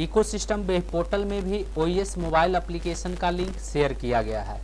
ecosystem web portal में भी O e mobile application का लिंक शेयर किया गया है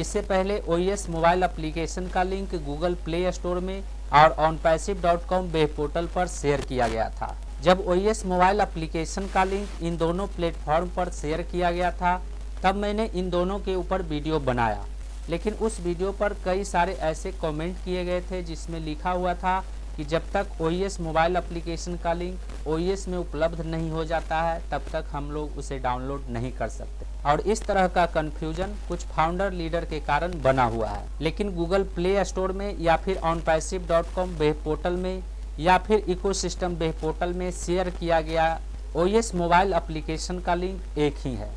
इससे पहले ओ e मोबाइल एप्लीकेशन का लिंक गूगल प्ले स्टोर में और on passive dot com web portal पर शेयर किया गया था जब ओ e मोबाइल एप्लीकेशन का लिंक इन दोनों प्लेटफॉर्म पर शेयर किया गया था तब मैंने इन दोनों के ऊपर वीडियो बनाया लेकिन उस वीडियो पर कई सारे ऐसे कमेंट किए गए थे जिसमें लिखा हुआ था कि जब तक ओ e मोबाइल एप्लीकेशन का लिंक ओ e में उपलब्ध नहीं हो जाता है तब तक हम लोग उसे डाउनलोड नहीं कर सकते और इस तरह का कन्फ्यूजन कुछ फाउंडर लीडर के कारण बना हुआ है लेकिन गूगल प्ले स्टोर में या फिर on passive dot com web portal में या फिर इको सिस्टम वेब पोर्टल में शेयर किया गया ओ e मोबाइल अप्लीकेशन का लिंक एक ही है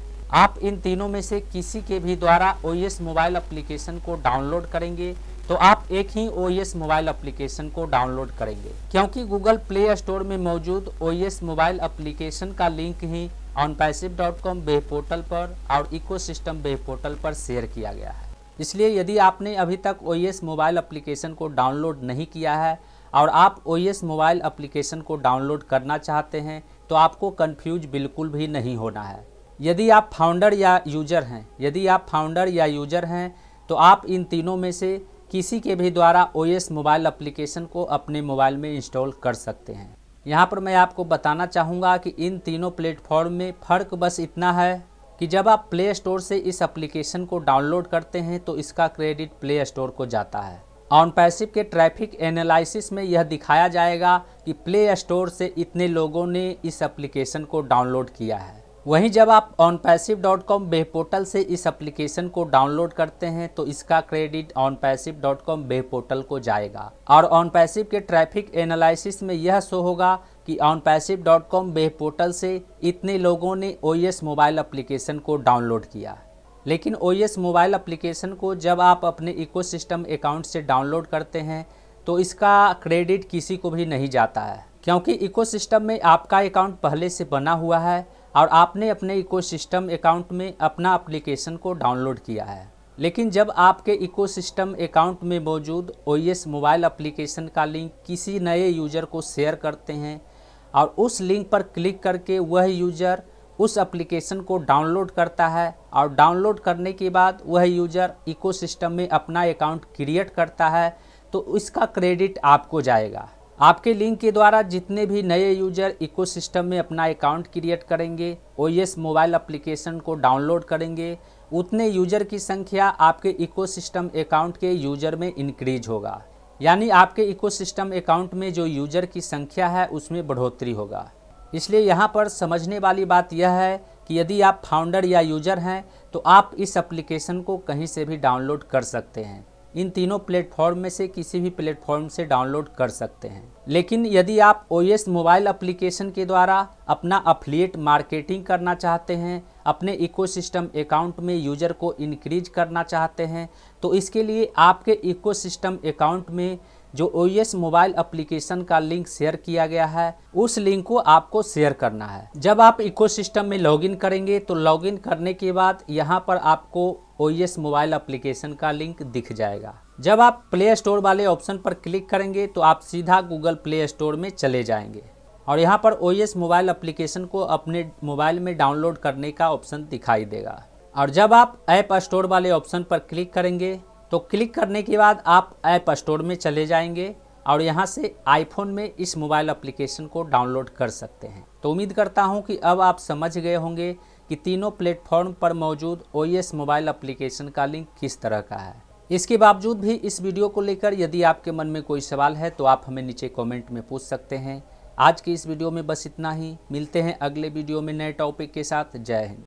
आप इन तीनों में से किसी के भी द्वारा ओ मोबाइल अप्लीकेशन को डाउनलोड करेंगे तो आप एक ही ओ मोबाइल एप्लीकेशन को डाउनलोड करेंगे क्योंकि गूगल प्ले स्टोर में मौजूद ओ मोबाइल एप्लीकेशन का लिंक ही on passive dot com web portal पर और इको सिस्टम वेब पोर्टल पर शेयर किया गया है इसलिए यदि आपने अभी तक ओ मोबाइल एप्लीकेशन को डाउनलोड नहीं किया है और आप ओ मोबाइल एप्लीकेशन को डाउनलोड करना चाहते हैं तो आपको कन्फ्यूज बिल्कुल भी नहीं होना है यदि आप फाउंडर या यूजर हैं यदि आप फाउंडर या यूजर हैं तो आप इन तीनों में से किसी के भी द्वारा ओ मोबाइल एप्लीकेशन को अपने मोबाइल में इंस्टॉल कर सकते हैं यहाँ पर मैं आपको बताना चाहूँगा कि इन तीनों प्लेटफॉर्म में फ़र्क बस इतना है कि जब आप प्ले स्टोर से इस एप्लीकेशन को डाउनलोड करते हैं तो इसका क्रेडिट प्ले स्टोर को जाता है ऑन पैसिव के ट्रैफिक एनालिसिस में यह दिखाया जाएगा कि प्ले स्टोर से इतने लोगों ने इस एप्लीकेशन को डाउनलोड किया है वहीं जब आप on passive dot com web portal से इस एप्लीकेशन को डाउनलोड करते हैं तो इसका credit on passive dot com web portal को जाएगा और ऑन पैसिव के ट्रैफिक एनालिसिस में यह शो होगा कि on passive dot com web portal से इतने लोगों ने ओ मोबाइल एप्लीकेशन को डाउनलोड किया लेकिन ओ मोबाइल एप्लीकेशन को जब आप अपने इकोसिस्टम अकाउंट से डाउनलोड करते हैं तो इसका क्रेडिट किसी को भी नहीं जाता है क्योंकि इकोसिस्टम में आपका अकाउंट पहले से बना हुआ है और आपने अपने इकोसिस्टम अकाउंट में अपना एप्लीकेशन को डाउनलोड किया है लेकिन जब आपके इकोसिस्टम अकाउंट में मौजूद ओ मोबाइल एप्लीकेशन का लिंक किसी नए यूज़र को शेयर करते हैं और उस लिंक पर क्लिक करके वह यूज़र उस एप्लीकेशन को डाउनलोड करता है और डाउनलोड करने के बाद वह यूज़र इकोसिस्टम में अपना अकाउंट क्रिएट करता है तो इसका क्रेडिट आपको जाएगा आपके लिंक के द्वारा जितने भी नए यूजर इकोसिस्टम में अपना अकाउंट क्रिएट करेंगे ओ मोबाइल एप्लीकेशन को डाउनलोड करेंगे उतने यूजर की संख्या आपके इकोसिस्टम अकाउंट के यूजर में इंक्रीज होगा यानी आपके इकोसिस्टम अकाउंट में जो यूजर की संख्या है उसमें बढ़ोतरी होगा इसलिए यहाँ पर समझने वाली बात यह है कि यदि आप फाउंडर या यूजर हैं तो आप इस एप्लीकेशन को कहीं से भी डाउनलोड कर सकते हैं इन तीनों प्लेटफॉर्म में से किसी भी प्लेटफॉर्म से डाउनलोड कर सकते हैं लेकिन यदि आप ओ मोबाइल एप्लीकेशन के द्वारा अपना अफिलिएट मार्केटिंग करना चाहते हैं अपने इकोसिस्टम अकाउंट में यूजर को इनक्रीज करना चाहते हैं तो इसके लिए आपके इकोसिस्टम अकाउंट में जो ओ मोबाइल एप्लीकेशन का लिंक शेयर किया गया है उस लिंक को आपको शेयर करना है जब आप इकोसिस्टम में लॉगिन करेंगे तो लॉगिन करने के बाद यहाँ पर आपको ओ मोबाइल एप्लीकेशन का लिंक दिख जाएगा जब आप प्ले स्टोर वाले ऑप्शन पर क्लिक करेंगे तो आप सीधा गूगल प्ले स्टोर में चले जाएंगे और यहाँ पर ओ मोबाइल अप्लीकेशन को अपने मोबाइल में डाउनलोड करने का ऑप्शन दिखाई देगा और जब आप ऐप स्टोर वाले ऑप्शन पर क्लिक करेंगे तो क्लिक करने के बाद आप ऐप स्टोर में चले जाएंगे और यहाँ से आईफोन में इस मोबाइल एप्लीकेशन को डाउनलोड कर सकते हैं तो उम्मीद करता हूँ कि अब आप समझ गए होंगे कि तीनों प्लेटफॉर्म पर मौजूद ओ e मोबाइल एप्लीकेशन का लिंक किस तरह का है इसके बावजूद भी इस वीडियो को लेकर यदि आपके मन में कोई सवाल है तो आप हमें नीचे कमेंट में पूछ सकते हैं आज की इस वीडियो में बस इतना ही मिलते हैं अगले वीडियो में नए टॉपिक के साथ जय हिंद